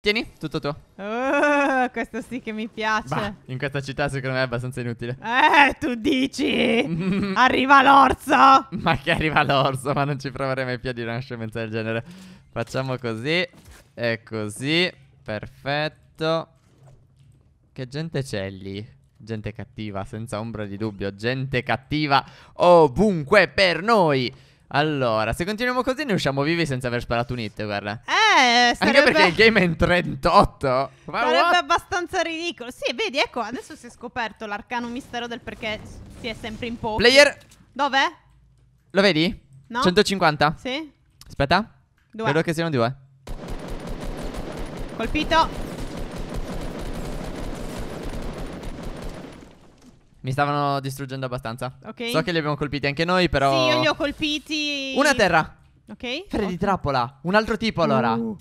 Tieni, tutto tuo. Oh, questo sì che mi piace. Bah, in questa città secondo me è abbastanza inutile. Eh, tu dici? arriva l'orso! Ma che arriva l'orso? Ma non ci proverei mai più a dire una scemenza del genere. Facciamo così. E così. Perfetto. Che gente c'è lì? Gente cattiva, senza ombra di dubbio. Gente cattiva ovunque per noi. Allora, se continuiamo così ne usciamo vivi senza aver sparato un hit, guarda. Eh, sarebbe... Anche perché il game è in 38. Ma sarebbe what? abbastanza ridicolo. Sì, vedi, ecco, adesso si è scoperto l'arcano mistero del perché si è sempre in po'. Player... Dov'è? Lo vedi? No. 150? Sì. Aspetta. Due. Credo che siano due. Colpito. Mi stavano distruggendo abbastanza. Ok. So che li abbiamo colpiti anche noi, però. Sì, io li ho colpiti. Una terra. Ok. Freddy oh. trappola. Un altro tipo allora. Uh.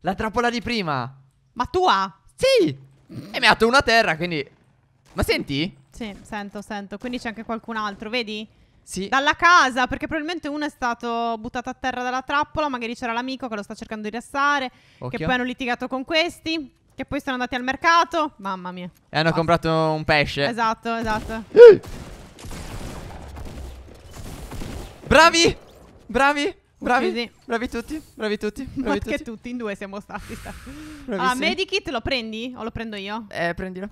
La trappola di prima. Ma tua? Sì. E mi ha dato una terra, quindi. Ma senti? Sì, sento, sento. Quindi c'è anche qualcun altro, vedi? Sì. Dalla casa, perché probabilmente uno è stato buttato a terra dalla trappola, magari c'era l'amico che lo sta cercando di rassare. Occhio. che poi hanno litigato con questi. Che poi sono andati al mercato. Mamma mia. E hanno Basta. comprato un pesce. Esatto, esatto. bravi! Bravi! Bravi, bravi tutti, bravi tutti, bravi Ma tutti. tutti, in due siamo stati. Ah, medikit lo prendi o lo prendo io? Eh, prendilo.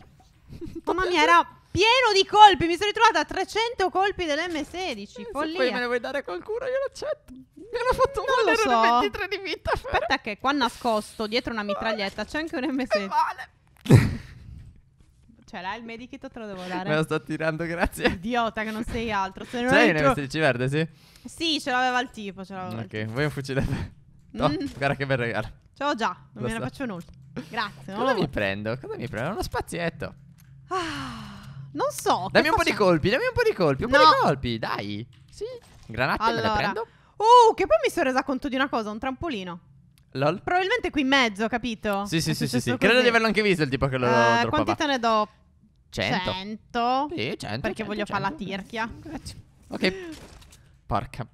Mamma mia, era pieno di colpi. Mi sono ritrovata a 300 colpi dell'M16. Se follia. poi me ne vuoi dare qualcuno, io l'accetto. Mi hanno fatto non male, lo so. 23 di vita. Eh. Aspetta che qua nascosto, dietro una mitraglietta, c'è anche un M16. Vale. Cioè, là il medikit te lo devo dare. Me lo sto tirando, grazie. Idiota che non sei altro. Se non C'hai un M16 tro... verde, sì? Sì, ce l'aveva il tipo, ce l'aveva Ok, tipo. vuoi un fucile? No, mm. guarda che bel regalo. Ce l'ho già, non lo me so. ne faccio nulla. Grazie. Cosa mi prendo? Cosa mi prendo? Uno spazietto. Ah. Non so. Dammi un po' di colpi, dammi un po' di colpi. Un no. po' di colpi, dai. Sì. Granate allora. me le prendo. Oh, che poi mi sono resa conto di una cosa, un trampolino. Lol. Probabilmente qui in mezzo, capito? Sì, sì, sì, sì, sì. Credo di averlo anche visto il tipo che lo uh, Quanti te ne do? 100. 100. Sì, 100. Perché 100, voglio fare la tirchia. Grazie. Ok. Porca.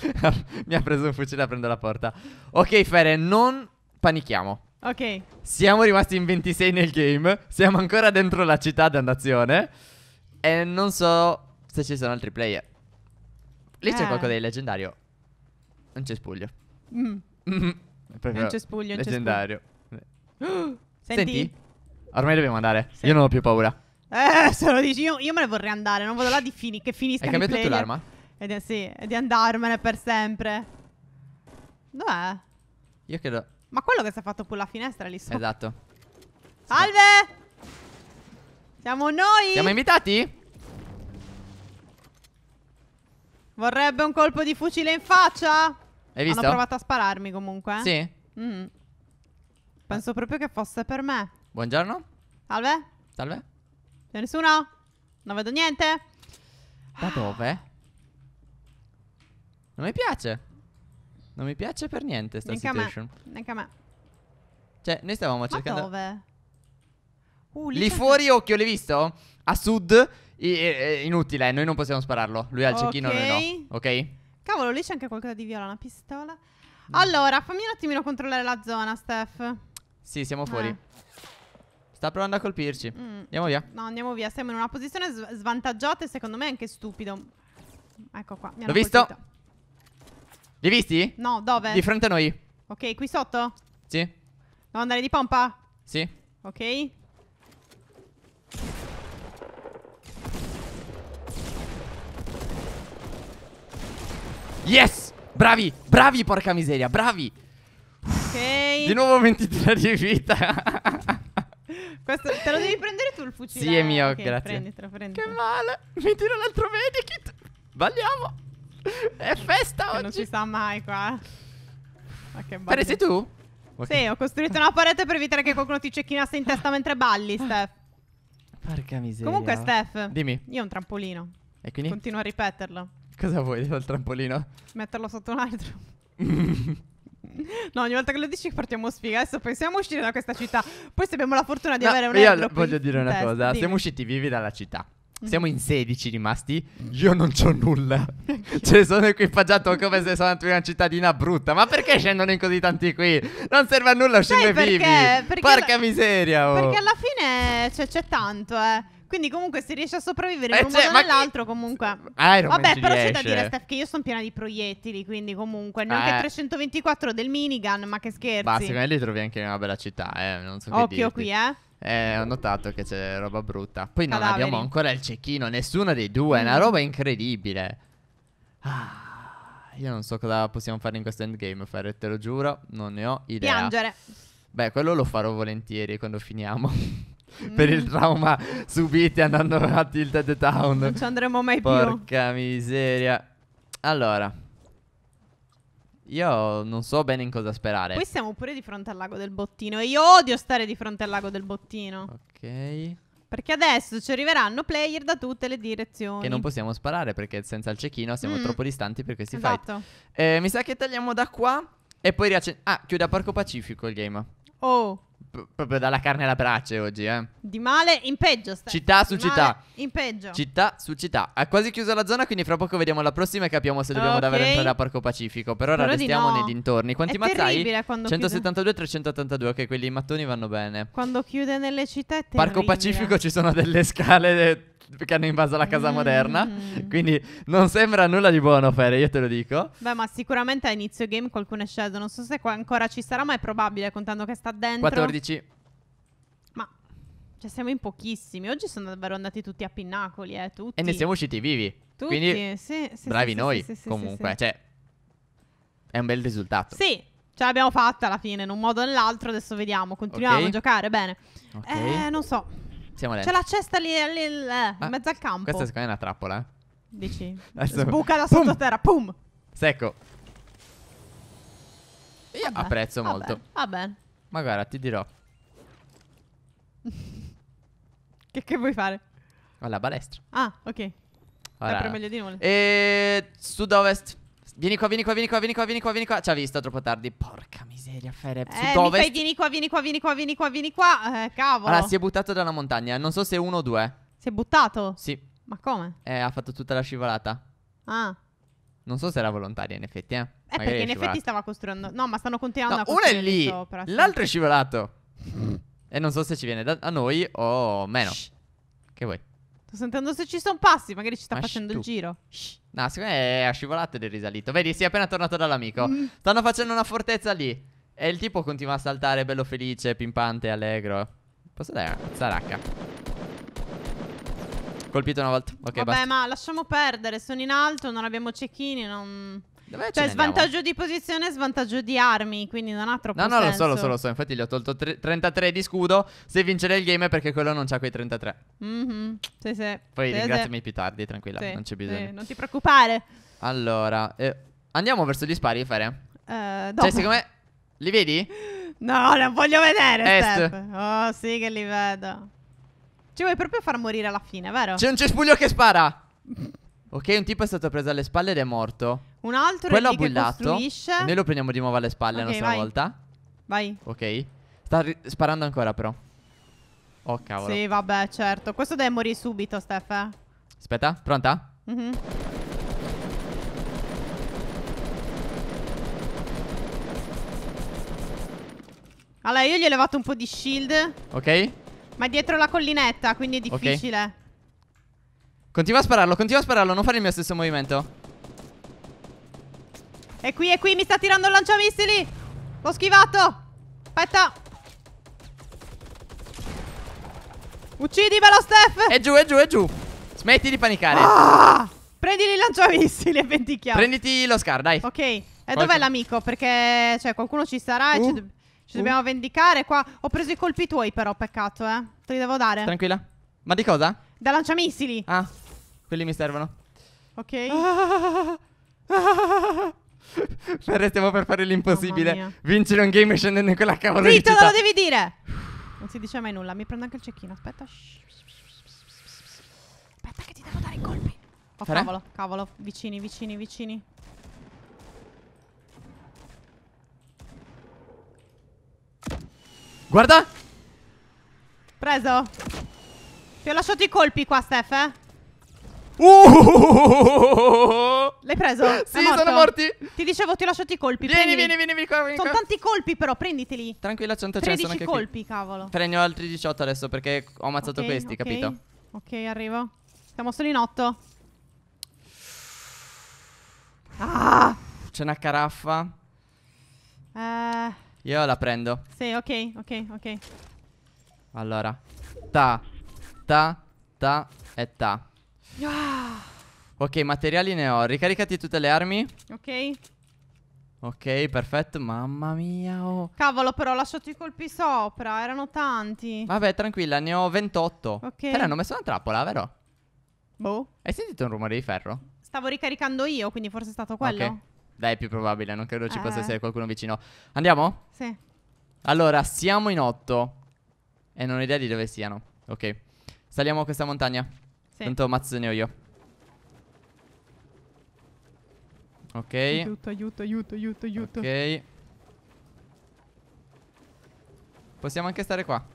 Mi ha preso un fucile a prendere la porta. Ok, Fere, non panichiamo. Ok. Siamo rimasti in 26 nel game. Siamo ancora dentro la città dannazione. E non so se ci sono altri player. Lì eh. c'è ah. qualcosa di leggendario. Non c'è spuglio. Mm. Mm. Mm-hmm. Non c'è spuglio. Leggendario. Senti. Senti. Ormai dobbiamo andare. Sì. Io non ho più paura. Eh, se lo dici, io, io me ne vorrei andare. Non vado là di fini che finisca. Hai cambiato tu l'arma? Ed è, sì, è di andarmene per sempre. Dov'è? Io credo. Ma quello che si è fatto con la finestra lì sopra. Esatto. Salve! Siamo noi! Siamo invitati? Vorrebbe un colpo di fucile in faccia? Hai visto? Hanno provato a spararmi comunque. Eh? Sì. Mm. Penso proprio che fosse per me. Buongiorno. Salve. Salve. C'è nessuno? Non vedo niente. Da dove? Non mi piace. Non mi piace per niente sta neanche situation. A me. Neanche a me. Cioè, noi stavamo Ma cercando. Dove? Uh, lì, lì fuori, occhio, l'hai visto? A sud. inutile, noi non possiamo spararlo. Lui ha il okay. cecchino, noi no. Ok. Cavolo, lì c'è anche qualcosa di viola, una pistola. Mm. Allora, fammi un attimino controllare la zona, Steph. Sì, siamo fuori. Eh. Sta provando a colpirci. Mm. Andiamo via. No, andiamo via. Siamo in una posizione svantaggiata e secondo me anche stupido. Ecco qua. L'ho visto. Colpito. Li hai visti? No, dove? Di fronte a noi. Ok, qui sotto? Sì. Devo andare di pompa? Sì. Ok. Yes! Bravi, bravi, porca miseria, bravi. Ok. Di nuovo 23 di vita. Questo te lo devi prendere tu il fucile. Sì, è mio, okay, grazie. Prenditelo, prenditelo. Che male. Mi tiro l'altro medikit. Balliamo. È festa oggi. Non ci sta mai qua. Ma che bello. Faresti tu? Sì, ho costruito una parete per evitare che qualcuno ti cecchinasse in testa mentre balli, Steph. Porca miseria. Comunque, Steph. Dimmi. Io ho un trampolino. E quindi? Continuo a ripeterlo. Cosa vuoi dal trampolino? Metterlo sotto un altro. no, ogni volta che lo dici partiamo sfiga. Adesso pensiamo a uscire da questa città. Poi se abbiamo la fortuna di no, avere un altro Io voglio dire una testa. cosa. Dimmi. Siamo usciti vivi dalla città. Siamo in 16 rimasti. Io non c'ho nulla. cioè, sono equipaggiato come se sono una cittadina brutta. Ma perché scendono in così tanti qui? Non serve a nulla uscire vivi. Perché Porca la... miseria. Oh. Perché alla fine cioè, c'è tanto, eh. Quindi comunque si riesce a sopravvivere eh, in un cioè, modo o nell'altro chi... comunque. Iron Vabbè, però c'è da dire, eh. Steph, che io sono piena di proiettili, quindi comunque non eh. che 324 del minigun, ma che scherzi. Ma secondo me li trovi anche in una bella città, eh, non so Occhio qui, eh. Eh, ho notato che c'è roba brutta. Poi non abbiamo ancora il cecchino, nessuno dei due, è una mm. roba incredibile. Ah. Io non so cosa possiamo fare in questo endgame, Ferret, te lo giuro, non ne ho idea. Piangere. Beh, quello lo farò volentieri quando finiamo. Mm. per il mm. trauma subito andando a Tilted Town. Non ci andremo mai Porca più. Porca miseria. Allora, io non so bene in cosa sperare. Qui siamo pure di fronte al lago del bottino. E io odio stare di fronte al lago del bottino. Ok. Perché adesso ci arriveranno player da tutte le direzioni. E non possiamo sparare perché senza il cecchino siamo mm. troppo distanti per questi esatto. fight. Eh, mi sa che tagliamo da qua. E poi riaccen... Ah, chiude a Parco Pacifico il game. Oh proprio dalla carne alla brace oggi, eh. Di male in peggio stai. Città su Di città. In peggio. Città su città. Ha quasi chiuso la zona, quindi fra poco vediamo la prossima e capiamo se dobbiamo okay. davvero entrare a Parco Pacifico. Per ora Però restiamo no. nei dintorni. Quanti è mazzai? 172 382, ok, quelli mattoni vanno bene. Quando chiude nelle città è terribile. Parco Pacifico ci sono delle scale che hanno invaso la casa mm-hmm. moderna. Mm. Quindi non sembra nulla di buono, Fere, io te lo dico. Beh, ma sicuramente a inizio game qualcuno è sceso. Non so se qua ancora ci sarà, ma è probabile, contando che sta dentro. 14. Ma, cioè, siamo in pochissimi. Oggi sono davvero andati tutti a pinnacoli, eh, tutti. E ne siamo usciti vivi. Tutti, Quindi, sì, sì, bravi sì, noi, comunque. Cioè, è un bel risultato. Sì, ce l'abbiamo fatta alla fine, in un modo o nell'altro. Adesso vediamo, continuiamo okay. a giocare bene. Okay. Eh, non so. Siamo lenti. C'è la cesta lì, eh, lì, lì eh, in ah, mezzo al campo. Questa secondo me è una trappola. Eh. Dici? Adesso... Sbuca da sottoterra, pum! Secco. Io vabbè, apprezzo vabbè, molto. Vabbè. Ma guarda, ti dirò. che, che, vuoi fare? Alla balestra. Ah, ok. Ora, meglio di noi. E sud-ovest. Vieni qua, vieni qua, vieni qua, vieni qua, vieni qua, vieni qua. Ci ha visto troppo tardi. Porca miseria, Fere. Eh, dove? mi fai, vieni qua, vieni qua, vieni qua, vieni qua, vieni qua. Eh, cavolo. Allora, si è buttato da una montagna. Non so se uno o due. Si è buttato? Sì. Ma come? Eh, ha fatto tutta la scivolata. Ah. Non so se era volontaria, in effetti, eh. Eh, Magari perché in effetti stava costruendo. No, ma stanno continuando no, a costruire. Uno è lì. Sopra, l'altro è scivolato. e non so se ci viene da a noi o meno. Shh. Che vuoi? Sto sentendo se ci sono passi, magari ci sta Ma facendo il giro. Shh. No, secondo me ha scivolato ed è risalito. Vedi, si è appena tornato dall'amico. Mm. Stanno facendo una fortezza lì. E il tipo continua a saltare bello felice, pimpante, allegro. Posso dare una zaracca? Colpito una volta. Ok, Vabbè, basta. ma lasciamo perdere. Sono in alto, non abbiamo cecchini, non... Dove cioè, svantaggio di posizione, e svantaggio di armi, quindi non ha troppo senso. No, no, lo so, lo so, lo so. Infatti gli ho tolto 33 di scudo. Se vincere il game è perché quello non c'ha quei 33. Mm-hmm. Sì, sì. Poi sì, ringraziami più tardi, tranquilla, non c'è bisogno. non ti preoccupare. Allora, eh, andiamo verso gli spari, Fere. Eh, cioè, siccome. Li vedi? No, non voglio vedere, Est. Steph. Oh, sì che li vedo. Ci vuoi proprio far morire alla fine, vero? C'è un cespuglio che spara! Ok, un tipo è stato preso alle spalle ed è morto. Un altro Quello è lì che costruisce. Noi lo prendiamo di nuovo alle spalle okay, a nostra vai. volta. Vai. Ok. Sta sparando ancora però. Oh cavolo. Sì, vabbè, certo. Questo deve morire subito, Steph. Eh. Aspetta, pronta? Mhm. Mm allora, io gli ho levato un po' di shield. Ok. Ma è dietro la collinetta, quindi è difficile. Okay. Continua a spararlo, continua a spararlo, non fare il mio stesso movimento. E qui, e qui, mi sta tirando il lanciamissili. L'ho schivato. Aspetta. Uccidimelo, Steph. E giù, e giù, e giù. Smetti di panicare. Ah! Prendili il lanciamissili e vendichiamo. Prenditi lo scar, dai. Ok. E dov'è l'amico? Perché, cioè, qualcuno ci sarà uh. e ci, uh, do ci uh. dobbiamo vendicare qua. Ho preso i colpi tuoi, però, peccato, eh. Te li devo dare. Tranquilla. Ma di cosa? Da lanciamissili. Ah. Quelli mi servono. Ok. Ah, per fare l'impossibile. Vincere un game scendendo in quella cavolo Zitto, non lo devi dire! Non si dice mai nulla. Mi prendo anche il cecchino. Aspetta. Aspetta che ti devo dare i colpi. Oh, Fare? cavolo, cavolo. Vicini, vicini, vicini. Guarda! Preso. Ti ho lasciato i colpi qua, Steph, eh? Uh! L'hai preso? Sì, sono morti. Ti dicevo, ti ho lasciato i colpi. Vieni, vieni, vieni, vieni, vieni Sono tanti colpi, però, prenditeli. Tranquilla, c'è un 13 colpi, qui. cavolo. Prendiamo altri 18 adesso perché ho ammazzato okay, questi, okay. capito? Ok, arrivo. Siamo solo in 8. Ah! C'è una caraffa. Eh. Io la prendo. Sì, ok, ok, ok. Allora. Ta, ta, ta e ta. Ah. Ok, materiali ne ho. Ricaricati tutte le armi. Ok. Ok, perfetto. Mamma mia. Oh. Cavolo, però ho lasciato i colpi sopra. Erano tanti. Vabbè, tranquilla, ne ho 28. Ok. Però hanno messo una trappola, vero? Boh. Hai sentito un rumore di ferro? Stavo ricaricando io, quindi forse è stato quello. Ok. Dai, è più probabile. Non credo ci eh. possa essere qualcuno vicino. Andiamo? Sì. Allora, siamo in otto. E non ho idea di dove siano. Ok. Saliamo questa montagna. Sì. Tanto mazzo ne ho io. Ok. Aiuto, aiuto, aiuto, aiuto, aiuto. Ok. Possiamo anche stare qua.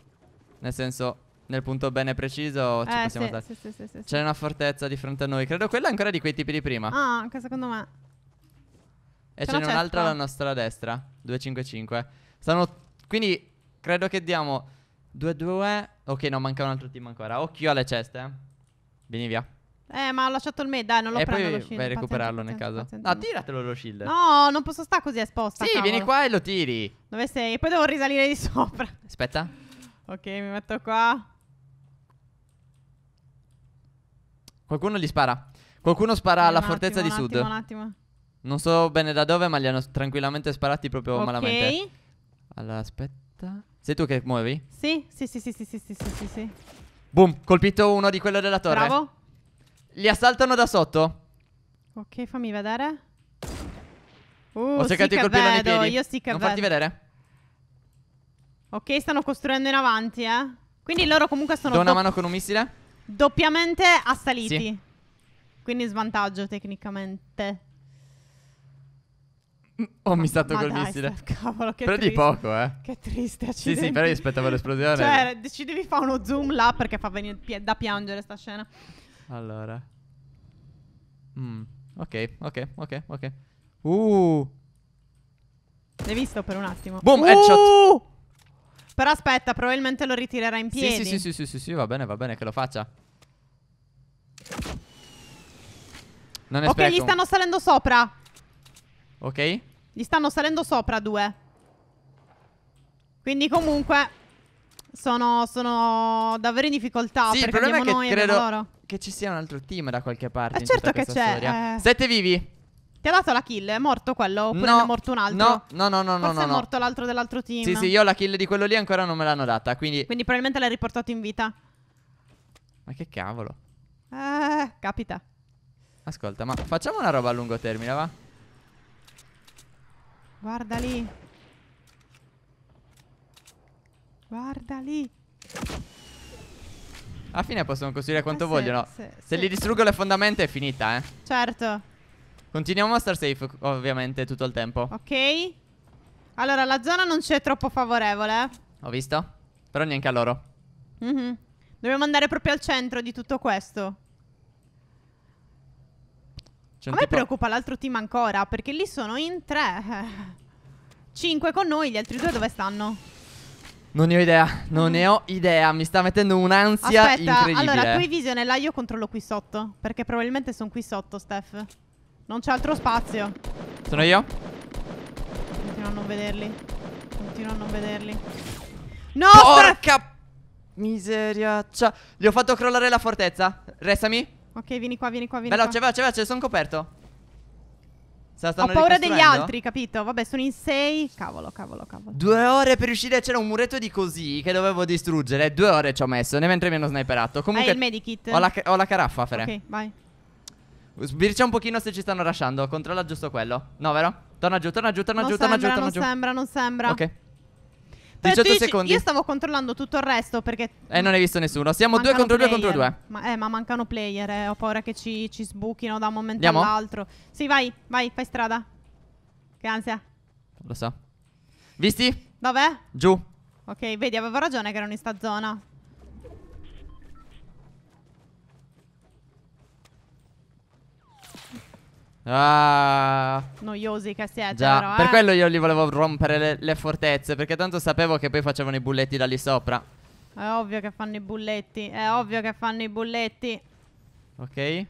Nel senso, nel punto bene preciso ci eh, possiamo sì, stare. Sì, sì, sì, sì, C'è una fortezza di fronte a noi. Credo quella è ancora di quei tipi di prima. Ah, anche secondo me. E ce n'è un'altra alla nostra destra. 255. Stanno... Quindi credo che diamo 2-2. Ok, no, manca un altro team ancora. Occhio alle ceste. Eh. Vieni via. Eh, ma ho lasciato il me, dai, non lo e prendo. E poi vai a recuperarlo pazienza, nel caso. Pazienza, no, tiratelo lo shield. No, non posso stare così esposta. Sì, cavolo. vieni qua e lo tiri. Dove sei? E poi devo risalire di sopra. Aspetta. ok, mi metto qua. Qualcuno gli spara. Qualcuno spara alla fortezza attimo, di sud. Attimo, un attimo. Non so bene da dove, ma li hanno tranquillamente sparati proprio okay. malamente. Allora, aspetta. Sei tu che muovi? Sì, sì, sì, sì, sì, sì, sì, sì. sì. Boom, colpito uno di quello della torre. Bravo. Li assaltano da sotto. Ok, fammi vedere. Uh, Ho cercato sì di colpirlo vedo, nei piedi. Io sì che non vedo. farti vedere. Ok, stanno costruendo in avanti, eh. Quindi loro comunque sono... Do una mano con un missile. Doppiamente assaliti. Sì. Quindi svantaggio tecnicamente. Mm, oh, mi è stato colpissile. Cavolo, che Però triste. di poco, eh. Che triste. Accidenti. Sì, sì, però io aspettavo l'esplosione. cioè, ci devi fare uno zoom là perché fa venire da piangere sta scena. Allora. Mm. Ok, ok, ok, ok. Uh. L'hai visto per un attimo? Boom, uh! headshot. Però aspetta, probabilmente lo ritirerà in piedi. Sì, sì, sì, sì, sì, sì, sì, va bene, va bene che lo faccia. Non Ok, gli stanno salendo sopra. Ok. Gli stanno salendo sopra due. Quindi comunque sono, sono davvero in difficoltà. Sì, il problema è che noi credo che ci sia un altro team da qualche eh, parte. È certo che c'è. Eh. Sette vivi. Ti ha dato la kill? È morto quello? Oppure no, è morto un altro? No, no, no, no. Forse no, no, è morto l'altro dell'altro team. Sì, sì, io la kill di quello lì ancora non me l'hanno data. Quindi... quindi probabilmente l'hai riportato in vita. Ma che cavolo. Eh, capita. Ascolta, ma facciamo una roba a lungo termine, va? Guarda lì. Guarda lì. Alla fine possono costruire quanto eh, se, vogliono. Se, se, se, li distruggo le fondamenta è finita, eh. Certo. Continuiamo a star safe, ovviamente, tutto il tempo. Ok. Allora, la zona non c'è troppo favorevole. Ho visto. Però neanche a loro. Mm -hmm. Dobbiamo andare proprio al centro di tutto questo. C'è A me tipo... preoccupa l'altro team ancora, perché lì sono in tre. Cinque con noi, gli altri due dove stanno? Non ne ho idea, non ne ho idea, mi sta mettendo un'ansia Aspetta, incredibile. allora, tu hai visione là io controllo qui sotto, perché probabilmente sono qui sotto, Steph. Non c'è altro spazio. Sono io? Continuo a non vederli. Continuo a non vederli. No! Porca miseria. Cioè, gli ho fatto crollare la fortezza. Restami. Ok, vieni qua, vieni qua, vieni veloce, qua. Veloce, veloce, sono coperto. Se Ho paura degli altri, capito? Vabbè, sono in 6. Cavolo, cavolo, cavolo. Due ore per riuscire. C'era un muretto di così che dovevo distruggere. Due ore ci ho messo. Ne mentre mi hanno sniperato. Comunque. Hai il medikit. Ho la, ho la caraffa, Fere. Ok, vai. Sbircia un pochino se ci stanno lasciando. Controlla giusto quello. No, vero? Torna giù, torna giù, torna non giù, sembra, torna giù, torna non giù. Non sembra, non sembra. Ok. 18 dici, secondi. Io stavo controllando tutto il resto perché. Eh, non hai visto nessuno. Siamo due contro player. due contro due. Ma, eh, ma mancano player. Eh. Ho paura che ci, ci sbuchino da un momento Andiamo? all'altro. Sì, vai, vai, fai strada. Che ansia. Lo so. Visti? Dov'è? Giù. Ok, vedi, avevo ragione che erano in sta zona. Ah. Noiosi che siete Già, però, eh? per quello io gli volevo rompere le, le, fortezze Perché tanto sapevo che poi facevano i bulletti da lì sopra È ovvio che fanno i bulletti È ovvio che fanno i bulletti Ok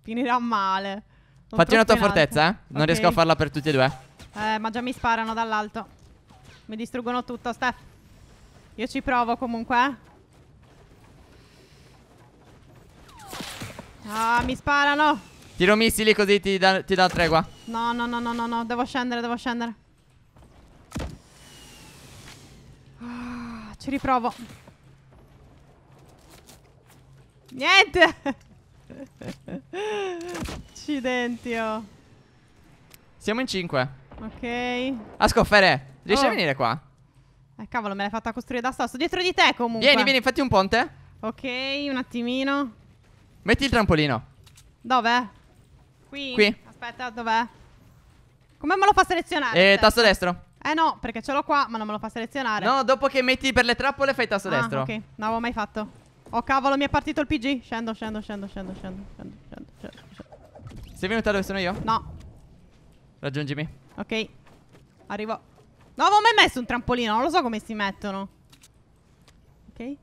Finirà male Ho Fatti una tua fortezza, eh? Okay. Non riesco a farla per tutti e due Eh, ma già mi sparano dall'alto Mi distruggono tutto, Steph Io ci provo comunque, eh Ah, mi sparano. Tiro missili così ti, da, ti dà tregua. No, no, no, no, no, no, devo scendere, devo scendere. Ah, ci riprovo. Niente! Accidenti, oh. Siamo in 5. Ok. Ascoffere, ah, riesci oh. a venire qua? Eh, cavolo, me l'hai fatta costruire da sto. Sto dietro di te comunque. Vieni, vieni, fatti un ponte. Ok, un attimino. Metti il trampolino. Dov'è? Qui. Qui. Aspetta, dov'è? Come me lo fa selezionare? Eh, cioè? tasto destro. Eh no, perché ce l'ho qua, ma non me lo fa selezionare. No, dopo che metti per le trappole fai tasto ah, destro. ok. Non l'avevo mai fatto. Oh cavolo, mi è partito il PG. Scendo, scendo, scendo, scendo, scendo, scendo, scendo, scendo. Sei venuta dove sono io? No. Raggiungimi. Ok. Arrivo. No, avevo mai messo un trampolino, non lo so come si mettono. Ok.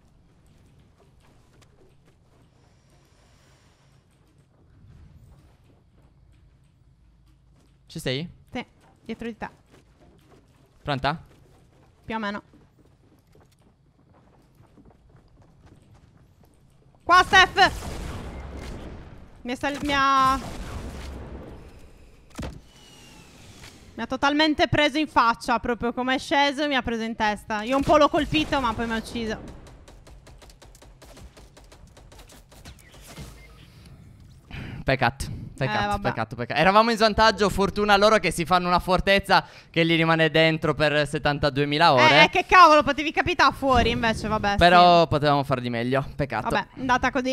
Ci sei? Sì, dietro di te. Pronta? Più o meno. Qua, Steph! Mi ha... Mi ha... Mi ha totalmente preso in faccia, proprio come è sceso e mi ha preso in testa. Io un po' l'ho colpito, ma poi mi ha ucciso. Peccato. Peccato, eh, peccato, peccato. Eravamo in svantaggio, fortuna loro che si fanno una fortezza che gli rimane dentro per 72.000 eh, ore. Eh, che cavolo, potevi capitare fuori invece, vabbè. Però sì. potevamo far di meglio, peccato. Vabbè, andata così.